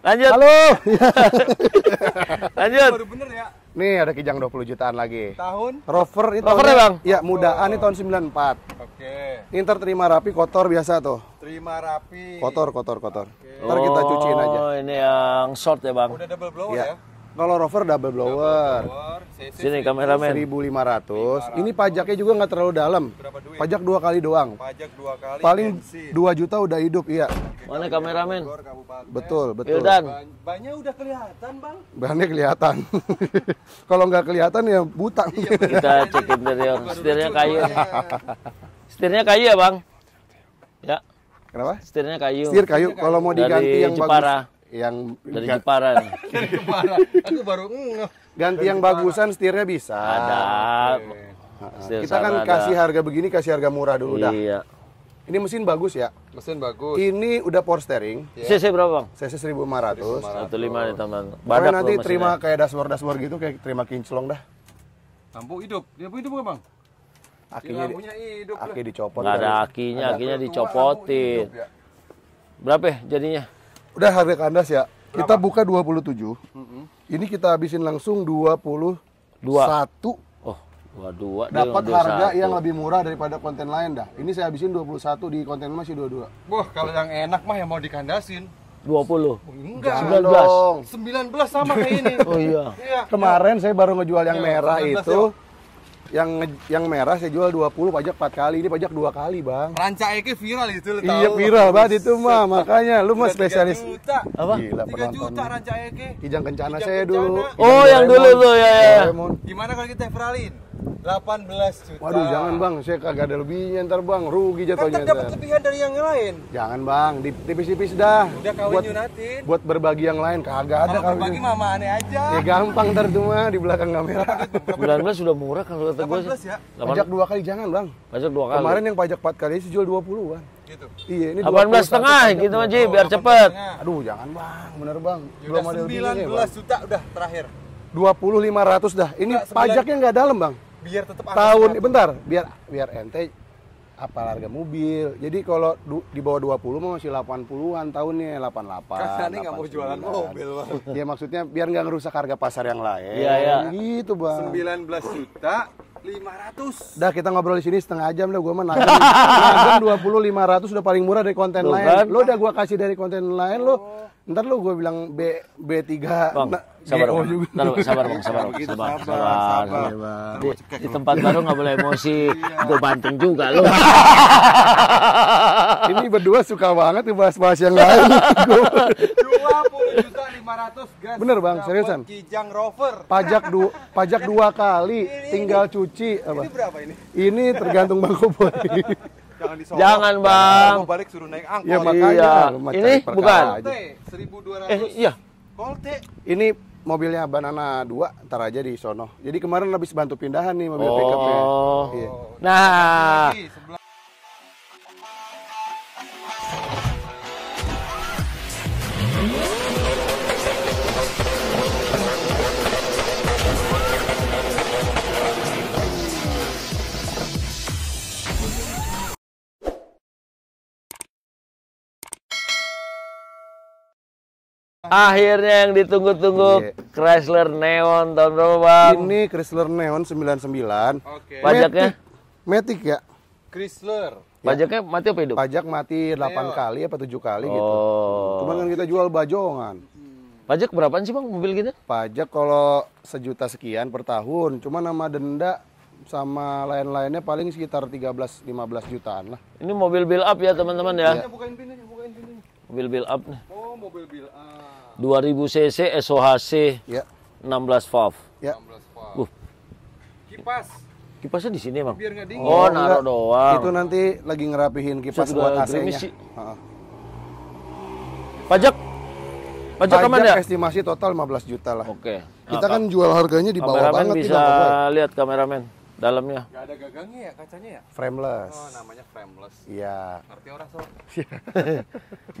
Lanjut. Halo. Lanjut. Baru bener ya. Nih ada kijang 20 jutaan lagi. Tahun? Rover itu. Rover ya bang? Iya mudaan ini tahun 94. Oke. Okay. Ini terima rapi kotor biasa tuh. Terima rapi. Kotor kotor kotor. Okay. Ntar kita cuciin aja. Oh ini yang short ya bang? Udah double blower ya? ya? Kalau rover double blower. Double blower Sini kameramen. 1500. ratus. Ini pajaknya juga nggak terlalu dalam. Pajak dua kali doang. Pajak dua kali. Paling dua juta udah hidup, iya. Mana kameramen? Betul, betul. Banyak Bannya udah kelihatan, Bang. Banyak kelihatan. Kalau nggak kelihatan ya buta. Iya, Kita cek interior. Setirnya kayu. Iya. Setirnya kayu ya, Bang? Ya. Kenapa? Setirnya kayu. Setir kayu. Kalau mau diganti Dari yang Jepara. bagus yang dari ga... Jepara. dari Jepara. Aku baru ganti yang Jepara. bagusan setirnya bisa. Ada. Okay. Kita kan ada. kasih harga begini, kasih harga murah dulu iya. dah. Iya. Ini mesin bagus ya? Mesin bagus. Ini udah power steering. Yeah. CC berapa, Bang? CC 1500. 15 nih, teman. Badak nanti terima kayak dashboard-dashboard gitu kayak terima kinclong dah. Lampu hidup. Lampu hidup enggak, Bang? Akinya di, hidup. Aki dicopot. Enggak ada akinya, ada akinya dicopotin. ya? Berapa ya jadinya? udah harga kandas ya. Berapa? Kita buka 27. Mm -hmm. Ini kita habisin langsung 22. Satu. Oh, 22. Dapat harga yang lebih murah daripada konten lain dah. Ini saya habisin 21 di konten masih 22. Wah, kalau yang enak mah yang mau dikandasin. 20. Enggak. 19. 19 sama kayak ini. Oh iya. iya. Kemarin saya baru ngejual yang iya, merah 19, itu. Ya yang yang merah saya jual 20 pajak 4 kali ini pajak dua kali bang rancak ini viral itu lo iya viral lo. banget itu mah makanya lu mah spesialis juta. apa Gila, 3 juta rancak ini kijang kencana Kijang saya kencana. dulu oh Kijang yang dulu tuh ya, ya. gimana kalau kita viralin 18 juta. Waduh, jangan bang, saya kagak ada lebihnya ntar bang, rugi kan jatuhnya. Kan dapat lebihan dari yang lain. Jangan bang, tipis-tipis dah. Udah kawin buat, Buat berbagi yang lain, kagak ada. Kalau berbagi mama aneh aja. Ya gampang ntar cuma di belakang kamera. 19 sudah murah kalau kata gue. 18 ya? Pajak dua kali jangan bang. Pajak dua kali. Kemarin yang pajak empat kali sih jual 20 kan. Gitu. Iya, ini 18 setengah gitu aja oh, biar cepet. Aduh, jangan bang, bener bang. Belum ada 19 juta udah terakhir. 20 500 dah. Ini pajaknya nggak dalam, Bang biar tetap tahun aku. bentar biar biar ente apa harga mobil jadi kalau di bawah 20 mau masih 80-an tahunnya 88 karena nggak mau jualan mobil bang ya maksudnya biar nggak ngerusak harga pasar yang lain iya ya. gitu bang 19 juta 500 dah kita ngobrol di sini setengah jam lah gue mah dua puluh lima 500 udah paling murah dari konten Loh, lain kan? lo udah gue kasih dari konten lain oh. lo ntar lu gue bilang B B3 bang, na, sabar, bang. juga. Ntar, sabar bang, sabar, bang, gitu, sabar, sabar, sabar. sabar. sabar. Iya, di, di tempat baru nggak boleh emosi, iya. gue banting juga lu Ini berdua suka banget tuh bahas-bahas yang lain. juta lima ratus gas. Bener bang, seriusan. Kijang Rover. Pajak du pajak dua kali, ini, tinggal ini. cuci. Apa? Ini berapa ini? Ini tergantung bang Koboi. Jangan disolok. Jangan, Bang. Mau balik suruh naik angkot. Ya, makanya. Iya. iya. Ini bukan. Aja. 1200. Eh, iya. Volte. Ini mobilnya Banana 2 ntar aja di sono. Jadi kemarin habis bantu pindahan nih mobil oh. pickupnya. Oh. Iya. Nah. nah. Oh. Akhirnya yang ditunggu-tunggu yeah. Chrysler Neon tahun berapa bang? Ini Chrysler Neon 99 okay. Pajaknya? Matic, ya Chrysler ya. Pajaknya ya. mati apa hidup? Pajak mati 8 Neon. kali apa 7 kali gitu. oh. gitu Cuman kan kita jual bajongan Pajak berapa sih bang mobil kita? Pajak kalau sejuta sekian per tahun Cuma nama denda sama lain-lainnya paling sekitar 13-15 jutaan lah. Ini mobil build up ya teman-teman ya. Bukain pintunya, bukain pintunya. Mobil build up nih. Oh, mobil build up. 2000 cc SOHC yeah. Ya. 16 valve. Ya. Yeah. Uh. Kipas. Kipasnya di sini bang, Biar dingin. Oh, oh naruh doang. Itu nanti lagi ngerapihin kipas Sudah buat AC-nya. Si... Uh -huh. Pajak. Pajak, Pajak aman ya? estimasi total 15 juta lah. Oke. Okay. Nah, Kita kan jual harganya di bawah kameramen banget. Bisa bang. lihat kameramen dalamnya. Gak ada gagangnya ya kacanya ya? Frameless. Oh, namanya frameless. Iya. Ngerti orang so.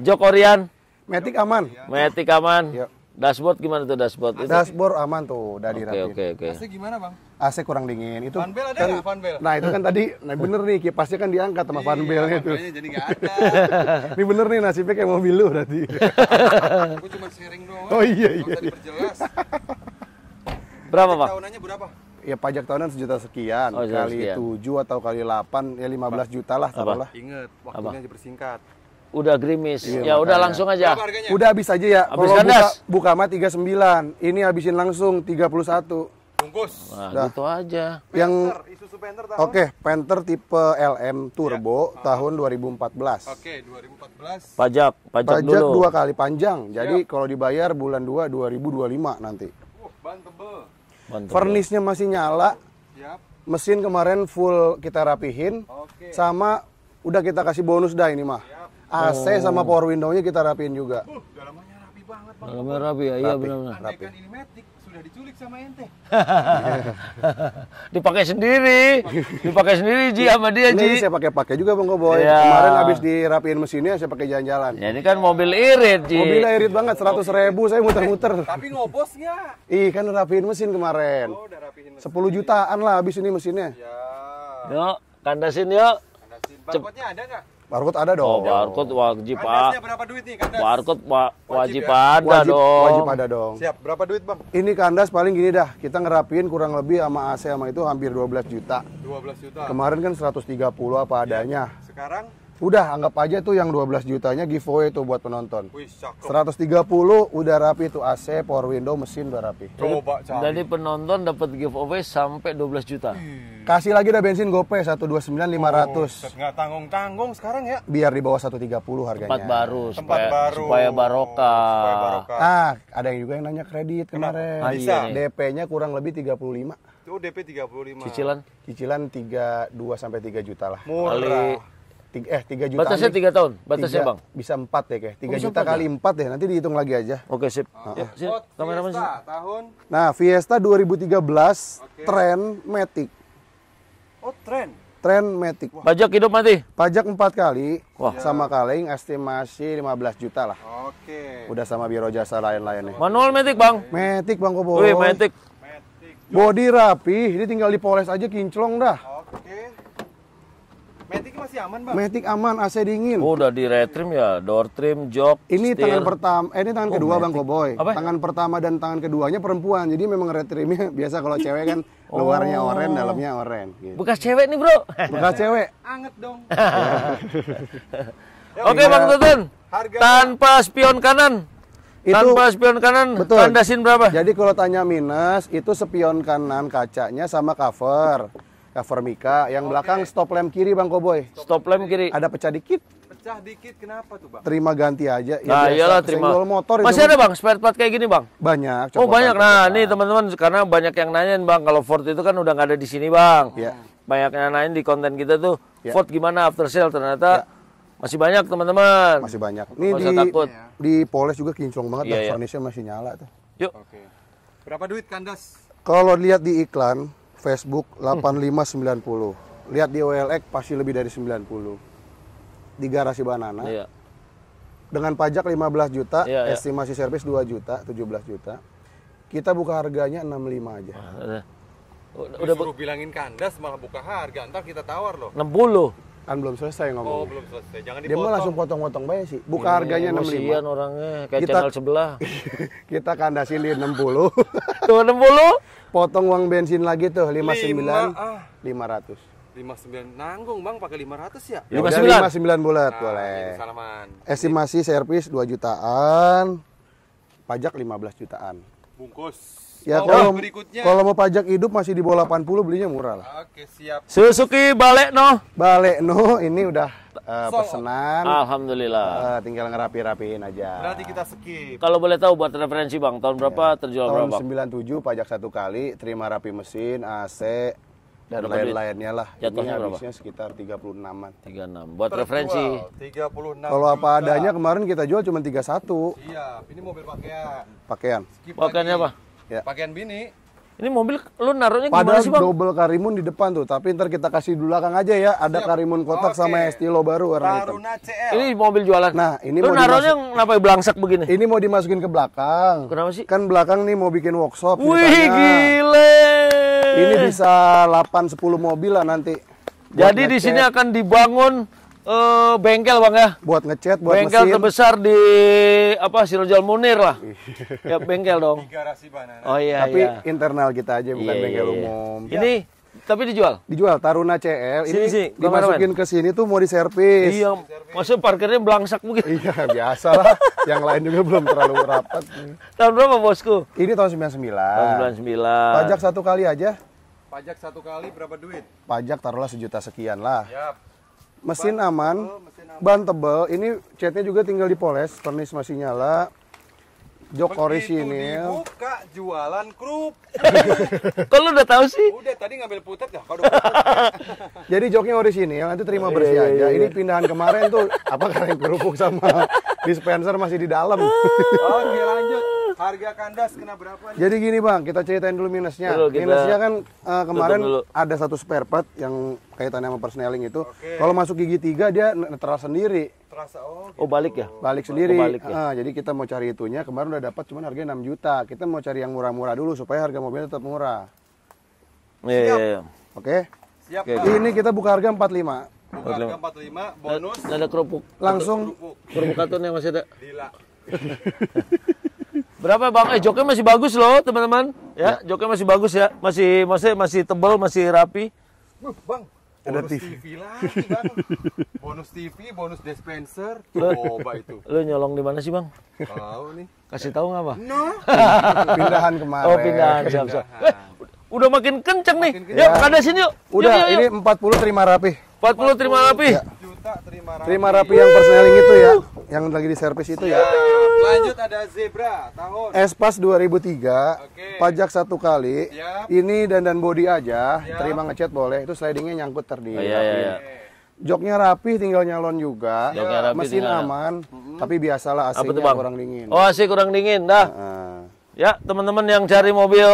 Jok Orian. Matic aman. Iya. Matic aman. Yo. Iya. Dashboard gimana tuh dashboard? Itu? Dashboard aman tuh dari okay, Oke okay, oke okay. AC gimana bang? AC kurang dingin itu. bell ada kan, bell? Nah itu kan tadi, nah bener nih kipasnya kan diangkat sama fanbelnya iya, itu. Jadi gak ada. Ini bener nih nasibnya kayak mobil lu berarti. Aku cuma sharing doang. Oh iya iya. iya. berapa pak? Tahunannya berapa? ya pajak tahunan sejuta sekian oh, kali tujuh atau kali delapan ya lima belas juta lah taruhlah. Ingat, waktunya dipersingkat udah grimis Iya, ya udah langsung aja. Udah habis aja ya. Habis Kalau buka, buka mah 39. Ini habisin langsung 31. Bungkus. Nah, gitu aja. Yang Oke, okay, Panther tipe LM Turbo ya. tahun 2014. Oke, okay, 2014. Pajak, pajak, pajak dulu. dua kali panjang. Siap. Jadi iya. kalau dibayar bulan 2 2025 nanti. Uh, ban tebel. Ban tebel. Furnisnya masih nyala. Siap. Mesin kemarin full kita rapihin. Okay. Sama udah kita kasih bonus dah ini mah. Siap. AC oh. sama power window-nya kita rapiin juga. Uh, dalamannya rapi banget, Pak. Dalamnya rapi ya, iya benar-benar. Rapi. Kan ini metik sudah diculik sama ente. dipakai sendiri, dipakai sendiri Ji sama dia Ji. Ini saya pakai-pakai juga Bang Koboy. Ya. Kemarin habis dirapiin mesinnya saya pakai jalan-jalan. Ya ini kan mobil irit Ji. Mobilnya irit banget, 100 ribu saya muter-muter. Tapi ngobos nggak? Ih kan rapiin mesin kemarin. Oh, udah rapiin mesin. 10 jutaan lah habis ini mesinnya. Ya. Yuk, kandasin yuk. Kandasin. Barcode-nya ada nggak? Barcode ada dong. Oh, barcode wajib, kan Pak. berapa duit nih kandas? Barcode wa wajib, wajib ya? ada wajib, dong. Wajib ada dong. Siap, berapa duit, Bang? Ini kandas paling gini dah, kita ngerapin kurang lebih sama AC sama itu hampir 12 juta. 12 juta. Kemarin kan 130 apa adanya. Ya. Sekarang Udah anggap aja tuh yang 12 jutanya giveaway tuh buat penonton. Wih, 130 udah rapi tuh AC, power window, mesin udah rapi. Coba cari. Jadi penonton dapat giveaway sampai 12 juta. Hmm. Kasih lagi dah bensin GoPay 129 500. Enggak oh, tanggung-tanggung sekarang ya. Biar di bawah 130 harganya. Tempat baru Tempat supaya, baru. supaya barokah. Supaya barokah. Ah, ada yang juga yang nanya kredit Kenapa? kemarin. Ah, Bisa. Iya DP-nya kurang lebih 35. Oh, DP 35. Cicilan? Cicilan 32 sampai 3 juta lah. Murah. Kali Tiga, eh tiga juta. Batasnya tiga tahun. Batasnya tiga, bang. Bisa empat ya kayak. Tiga oh, juta kali ya? empat ya. Nanti dihitung lagi aja. Oke sip. Oh, ya, sip. Fiesta tahun. Nah Fiesta 2013 okay. tren Matic. Oh tren. Tren metik. Pajak hidup mati. Pajak empat kali. Wah. Sama kaleng estimasi 15 juta lah. Oke. Okay. Udah sama biro jasa lain-lain nih. Manual metik bang. Metik bang kok Metik. metik Matic. Body rapi. Ini tinggal dipoles aja kinclong dah. Oke. Okay masih aman, Bang. Matic aman, AC dingin. Oh, udah di retrim ya, door trim, jok. Ini steer. tangan pertama, eh, ini tangan oh, kedua Matic. Bang Koboy. Apa? Tangan pertama dan tangan keduanya perempuan. Jadi memang retrimnya biasa kalau cewek kan oh. luarnya oren, dalamnya oren. gitu. Bekas cewek nih, Bro. Bekas cewek. Anget dong. Oke, Bang Tutun. tanpa spion kanan itu tanpa spion kanan betul. kandasin berapa? Jadi kalau tanya minus itu spion kanan kacanya sama cover cover Mika. Yang okay. belakang stop lamp kiri Bang Koboy. Stop lamp kiri. Ada pecah dikit. Pecah dikit kenapa tuh Bang? Terima ganti aja. Ya nah iyalah terima. motor Masih ada Bang spare part kayak gini Bang? Banyak. Oh banyak. Nah ini teman-teman karena banyak yang nanyain Bang. Kalau Ford itu kan udah nggak ada di sini Bang. Iya. Banyak yang nanyain di konten kita tuh. Ya. Ford gimana after sale ternyata. Ya. Masih banyak teman-teman. Masih banyak. Ini di, takut. Iya. di Poles juga kinclong banget ya, dan iya. furnisnya masih nyala tuh. Yuk. Oke. Berapa duit kandas? Kalau lihat di iklan Facebook 8590. Lihat di OLX pasti lebih dari 90. Di garasi banana. Iya. Dengan pajak 15 juta, iya, iya, estimasi servis 2 juta, 17 juta. Kita buka harganya 65 aja. Udah, udah suruh bilangin kandas malah buka harga, entar kita tawar loh. 60. Kan belum selesai ngomong. Oh, belum selesai. Jangan dipotong. Dia mau langsung potong-potong bayar sih. Buka iya, harganya harganya 65. orangnya kayak kita, channel sebelah. kita kandasin 60. Tuh 60 potong uang bensin lagi tuh lima sembilan ah. lima ratus lima sembilan nanggung bang pakai lima ratus ya lima sembilan lima sembilan bulat nah, boleh estimasi servis dua jutaan pajak lima belas jutaan bungkus Ya kalau berikutnya. kalau mau pajak hidup masih di bawah 80 belinya murah lah. Oke, siap. Suzuki Baleno. Baleno ini udah uh, pesenan. Alhamdulillah. Uh, tinggal ngerapi-rapiin aja. Berarti kita skip. Kalau boleh tahu buat referensi Bang, tahun iya. berapa ya. terjual tahun berapa? Tahun 97 pajak satu kali, terima rapi mesin, AC, dan lain-lainnya lah. Jatuhnya ini habisnya sekitar 36-an. 36. Buat Terjual, referensi. 36. Kalau apa adanya kemarin kita jual cuma 31. Iya, ini mobil pakaian. Pakaian. Pakaiannya apa? ya. pakaian bini ini mobil lu naruhnya Padahal gimana sih bang? double karimun di depan tuh, tapi ntar kita kasih dulu belakang aja ya. Ada Siap. karimun kotak Oke. sama estilo baru warna hitam. Ini mobil jualan. Nah, ini lu mau naruhnya kenapa ya, belangsak begini? Ini mau dimasukin ke belakang. Kenapa sih? Kan belakang nih mau bikin workshop. Wih, ditanya. gile. Ini bisa 8 10 mobil lah nanti. Jadi di sini akan dibangun uh, bengkel bang ya buat ngecat buat bengkel mesin. terbesar di apa Sirojal Munir lah ya bengkel dong di garasi oh iya tapi iya. internal kita aja bukan iya, bengkel iya. iya. umum ini tapi dijual? Dijual Taruna CL. Sini, ini sini, dimasukin ke sini tuh mau diservis. Iya. Maksudnya parkirnya belangsak mungkin. iya, biasa lah. Yang lain juga belum terlalu rapat. tahun berapa, Bosku? Ini tahun 99. Tahun 99. Pajak satu kali aja. Pajak satu kali berapa duit? Pajak taruhlah sejuta sekian lah. Yap mesin ban aman, tebel, ban tebel. Ini catnya juga tinggal dipoles, pernis masih nyala. Jok orisinil. Buka jualan krup. Kok lu udah tahu sih? Udah tadi ngambil putet ya. Jadi joknya orisinil, nanti terima oh, bersih iya, aja. Iya. Ini iya. pindahan kemarin tuh apa karena kerupuk sama dispenser masih di dalam. Oke, lanjut. Harga kandas kena berapa nih? Jadi gini Bang, kita ceritain dulu minusnya. Dulu kita minusnya kan uh, kemarin dulu. ada satu spare part yang kaitannya sama persneling itu. Okay. Kalau masuk gigi tiga dia terasa sendiri. Terasa oh. oh gitu. Oh balik ya? Balik oh, sendiri. Oh, balik ya? Uh, jadi kita mau cari itunya kemarin udah dapat cuman harganya 6 juta. Kita mau cari yang murah-murah dulu supaya harga mobilnya tetap murah. Iya yeah, yeah. Oke. Siap. Okay, Ini kita buka harga 45. Buka harga 45 bonus. Ada kerupuk. Langsung kerupuk katun masih ada. Gila. Berapa bang? Eh joknya masih bagus loh teman-teman. Ya, ya, joknya masih bagus ya. Masih masih masih tebal, masih rapi. Uh, bang, bonus ada TV. TV lagi bang. bonus TV, bonus dispenser. Coba itu. Lu nyolong di mana sih bang? Tahu nih. Kasih tahu nggak bang? No. pindahan kemarin. Oh pindahan, siap siap. Eh, udah makin kenceng makin nih. Kenceng. Ya, ada sini yuk. Udah, yuk, yuk, yuk. ini 40 terima rapi. 40, 40 terima rapi. Ya. Juta terima rapi. Terima rapi yang personaling itu ya, yang lagi di servis itu ya. Lanjut ada Zebra tahun Espas 2003. Okay. Pajak satu kali. Yep. Ini dan body aja, yep. terima ngecat boleh. Itu slidingnya nyangkut terdi. Oh, iya, iya, iya. Joknya rapi, tinggal nyalon juga. Joknya rapi, Mesin aman, -hmm. tapi biasalah aslinya kurang dingin. Oh, AC kurang dingin, dah. Uh Ya, teman-teman yang cari mobil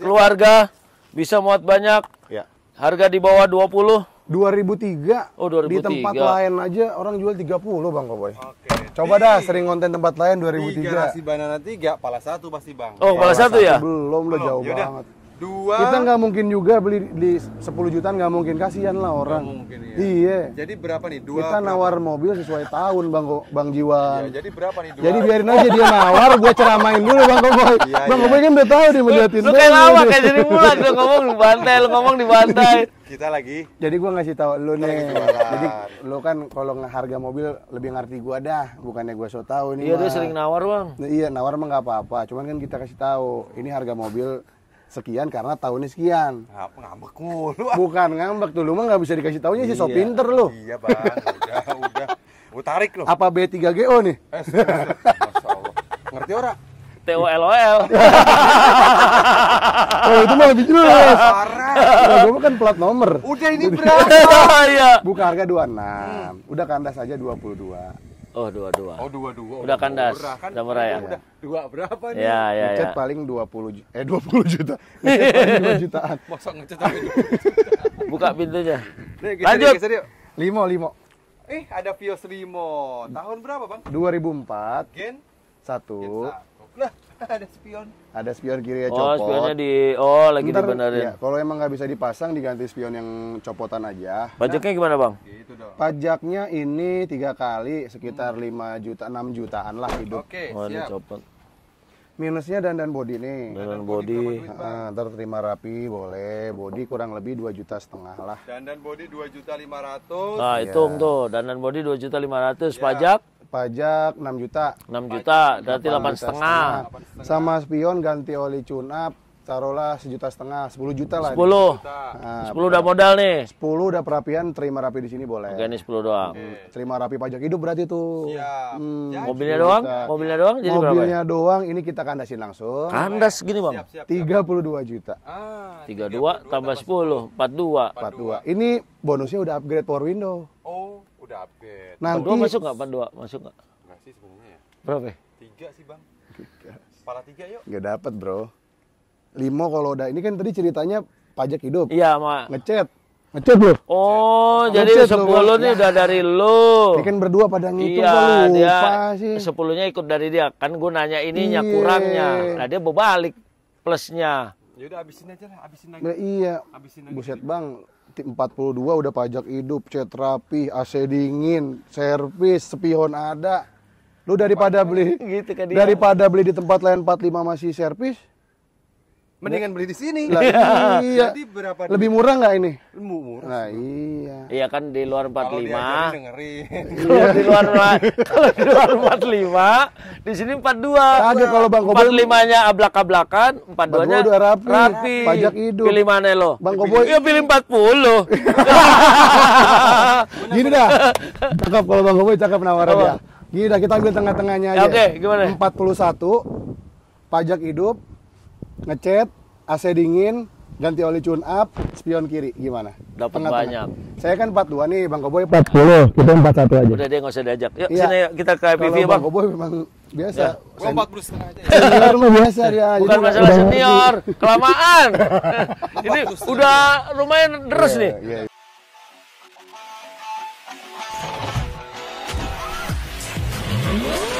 keluarga bisa muat banyak. Ya. Harga di bawah 20 2003, oh, 2003 di tempat lain aja orang jual 30 Bang Koboy. Oke. Coba di... dah sering konten tempat lain 2003. Tiga nasi banana tiga, pala satu pasti Bang. Oh, pala, pala satu, ya? satu ya? Belum, belum, belum. jauh Yaudah. banget dua kita nggak mungkin juga beli di 10 jutaan nggak mungkin kasihan lah orang mungkin, ya. iya jadi berapa nih dua kita berapa? nawar mobil sesuai tahun bang bang jiwa ya, jadi berapa nih dua jadi biarin aja dia nawar gue ceramain dulu bang Koboy ya, bang ya. Koboy kan udah tahu dia melihatin lu, lu kayak lama kayak jadi bulan lu ngomong di bantai lu ngomong di bantai kita lagi jadi gue ngasih tahu lu nih jadi lu kan kalau harga mobil lebih ngerti gue dah bukannya gue so tau nih iya dia sering nawar bang iya nawar mah nggak apa-apa cuman kan kita kasih tahu ini harga mobil sekian karena tahunnya sekian. ngambek mulu. Bukan ngambek tuh, dulu mah nggak bisa dikasih tahunya sih so iya. pinter lo. Iya bang, udah udah. Gue tarik lo. Apa B3GO nih? Eh, Masya Allah. Ngerti ora? L. Oh itu mah lebih jelas. Parah. gue kan plat nomor. Udah ini berapa? Iya. Buka harga 26. Hmm. Udah kandas aja 22. Oh dua dua. Oh dua dua. Oh, Udah kandas. Murah, kan? Udah murah ya. Udah dua berapa nih? Ya ya ngecat ya. paling dua puluh Eh dua puluh juta. dua jutaan. Masa ngecat tapi Buka pintunya. Nih, geser, Lanjut. Geser yuk. Limo limo. Eh ada Vios Limo. Tahun berapa bang? dua Gen satu. Gen satu. Lah ada spion. Ada spion kiri ya oh, copot. Oh, spionnya di oh lagi Ntar, dibenerin. Ya, kalau emang nggak bisa dipasang diganti spion yang copotan aja. Pajaknya nah, gimana, Bang? Gitu dong. Pajaknya ini tiga kali sekitar hmm. 5 juta 6 jutaan lah hidup. Oke, okay, oh, siap. copot. Minusnya dandan body nih. Dandan, body. Heeh, terima rapi boleh. Body kurang lebih 2 juta setengah lah. Dandan body 2 juta 500. Nah, hitung yeah. tuh. Dandan body 2 juta 500 yeah. pajak pajak 6 juta. 6 juta, berarti 8 setengah. Sama spion ganti oli cunap, taruhlah sejuta setengah, 10 juta lah. 10. Nah, 10 udah modal nih. 10 udah perapian, terima rapi di sini boleh. Oke, ini 10 doang. Okay. Terima rapi pajak hidup berarti tuh. Iya. Hmm, ya, mobilnya doang? Mobilnya doang jadi Mobilnya berapa? Mobilnya doang ini kita kandasin langsung. Kandas gini, Bang. Siap, siap, siap. 32 juta. Ah, 32, 32 tambah 10, 42. 42. 42. Ini bonusnya udah upgrade power window. Oh udah update. Nanti Pandua masuk nggak dua Masuk nggak? Enggak sih sebenarnya ya. Berapa? Ya? Tiga sih bang. Tiga. Kepala tiga yuk. Nggak dapat bro. Limo kalau udah ini kan tadi ceritanya pajak hidup. Iya mak. Ngecet. Ngecet bro. Oh, Ngecet. jadi sepuluh nih iya. udah dari lu. Ini kan berdua pada ngitung iya, lupa dia, sih. Sepuluhnya ikut dari dia. Kan gue nanya ininya Iye. kurangnya. Nah dia berbalik plusnya. Yaudah abisin aja lah, abisin lagi. Nah, iya. Abisin lagi. Buset bang, 42 udah pajak hidup, cat rapi, AC dingin, servis, sepihon ada. Lu daripada beli gitu kan dia. daripada beli di tempat lain 45 masih servis, Mendingan beli di sini. Lah, iya. iya. Jadi berapa? Lebih murah nggak ini? Murah. Nah, iya. Iya kan di luar 45. Kalau di luar kalau di luar 45, di sini 42. Ada kalau Bang Koboy 45-nya ablak-ablakan, 42-nya udah rapi. rapi. Pajak hidup. Pilih mana lo? Bang Koboy. Ya pilih 40. Gini dah. Cakap kalau Bang Koboy cakap nawaran ya. Gini dah kita ambil tengah-tengahnya aja. Oke, okay, gimana? 41 pajak hidup ngecat, AC dingin, ganti oli tune up, spion kiri gimana? Dapat banyak. Tengah. Saya kan 42 nih, Bang Koboy 40, kita 41 aja. Udah deh enggak usah diajak. Yuk ya. sini kita ke PV Bang. Bang Koboy memang biasa. Ya. 40 setengah aja. Senior mah biasa dia. Bukan Jadi, masalah senior, ngerti. kelamaan. Ini udah lumayan deres yeah, nih. Yeah, yeah. yeah.